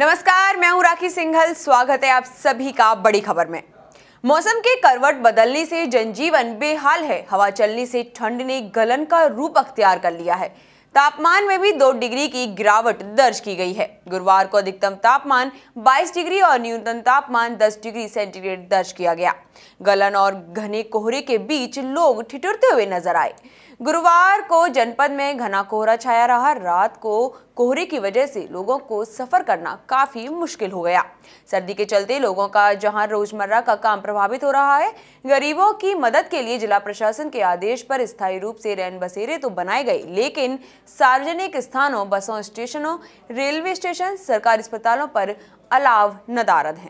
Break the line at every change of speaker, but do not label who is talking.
नमस्कार मैं हूं राखी सिंघल स्वागत है आप सभी का बड़ी खबर में मौसम के करवट बदलने से जनजीवन बेहाल है हवा चलने से ठंड ने गलन का रूप अख्तियार कर लिया है तापमान में भी दो डिग्री की गिरावट दर्ज की गई है गुरुवार को अधिकतम तापमान 22 डिग्री और न्यूनतम तापमान 10 डिग्री सेंटीग्रेड दर्ज किया गया गलन और घने कोहरे के बीच लोग ठिठुरते हुए नजर आए गुरुवार को जनपद में घना कोहरा छाया रहा रात को कोहरे की वजह से लोगों को सफर करना काफी मुश्किल हो गया सर्दी के चलते लोगों का जहां रोजमर्रा का काम प्रभावित हो रहा है गरीबों की मदद के लिए जिला प्रशासन के आदेश पर स्थायी रूप से रैन बसेरे तो बनाए गए लेकिन सार्वजनिक स्थानों बसों स्टेशनों रेलवे स्टेशन सरकारी अस्पतालों पर अलाव नदारद हैं